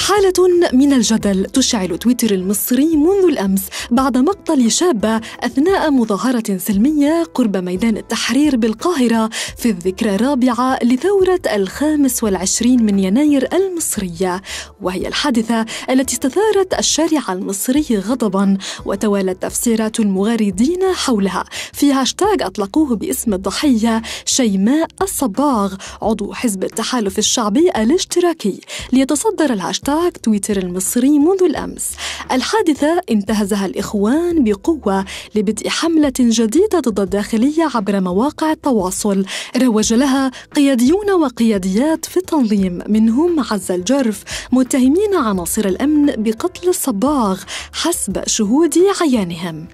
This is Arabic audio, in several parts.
حالة من الجدل تشعل تويتر المصري منذ الأمس بعد مقتل شابة أثناء مظاهرة سلمية قرب ميدان التحرير بالقاهرة في الذكرى الرابعة لثورة الخامس والعشرين من يناير المصرية وهي الحادثة التي استثارت الشارع المصري غضبا وتوالت تفسيرات المغاردين حولها في هاشتاغ أطلقوه باسم الضحية شيماء الصباغ عضو حزب التحالف الشعبي الاشتراكي ليتصدر الهاشتاغ هاشتاغ تويتر المصري منذ الأمس الحادثة انتهزها الإخوان بقوة لبدء حملة جديدة ضد الداخلية عبر مواقع التواصل روج لها قياديون وقياديات في التنظيم منهم عز الجرف متهمين عناصر الأمن بقتل الصباغ حسب شهود عيانهم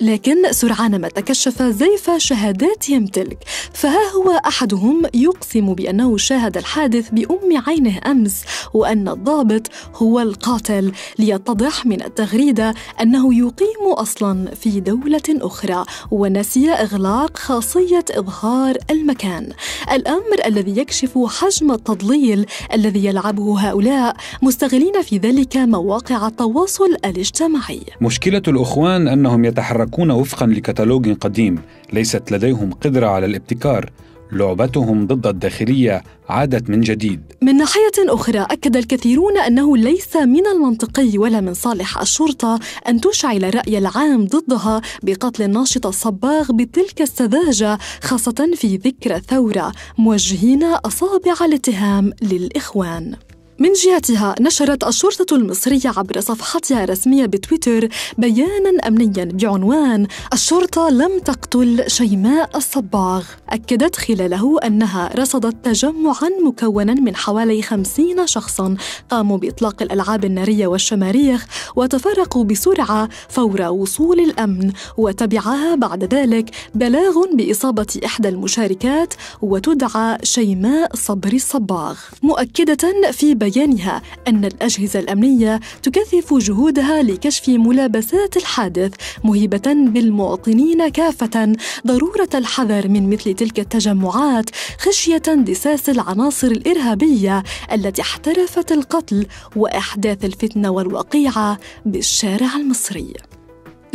لكن سرعان ما تكشف زيف شهادات يمتلك فها هو أحدهم يقسم بأنه شاهد الحادث بأم عينه أمس وأن الضابط هو القاتل ليتضح من التغريدة أنه يقيم أصلا في دولة أخرى ونسي إغلاق خاصية إظهار المكان الأمر الذي يكشف حجم التضليل الذي يلعبه هؤلاء مستغلين في ذلك مواقع التواصل الاجتماعي مشكلة الأخوان أنهم يتحركون يتحركون وفقا لكتالوج قديم ليست لديهم قدرة على الابتكار لعبتهم ضد الداخلية عادت من جديد. من ناحية أخرى، أكد الكثيرون أنه ليس من المنطقي ولا من صالح الشرطة أن تشعل الرأي العام ضدها بقتل الناشط الصباغ بتلك السذاجة، خاصة في ذكرى الثورة، موجهين أصابع الاتهام للإخوان. من جهتها نشرت الشرطة المصرية عبر صفحتها الرسمية بتويتر بيانا أمنيا بعنوان الشرطة لم تقتل شيماء الصباغ أكدت خلاله أنها رصدت تجمعا مكونا من حوالي خمسين شخصا قاموا بإطلاق الألعاب النارية والشماريخ وتفرقوا بسرعة فور وصول الأمن وتبعها بعد ذلك بلاغ بإصابة إحدى المشاركات وتدعى شيماء صبري الصباغ مؤكدة في بيانها أن الأجهزة الأمنية تكثف جهودها لكشف ملابسات الحادث مهيبة بالمواطنين كافة ضرورة الحذر من مثل تلك التجمعات خشية اندساس العناصر الإرهابية التي احترفت القتل وإحداث الفتنة والوقيعة بالشارع المصري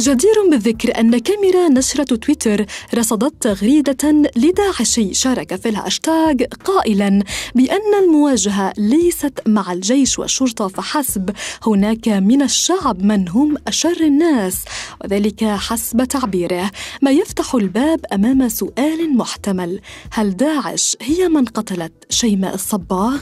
جدير بالذكر أن كاميرا نشرة تويتر رصدت تغريدة لداعشي شارك في الهاشتاج قائلا بأن المواجهة ليست مع الجيش والشرطة فحسب هناك من الشعب من هم أشر الناس وذلك حسب تعبيره ما يفتح الباب أمام سؤال محتمل هل داعش هي من قتلت شيماء الصباغ؟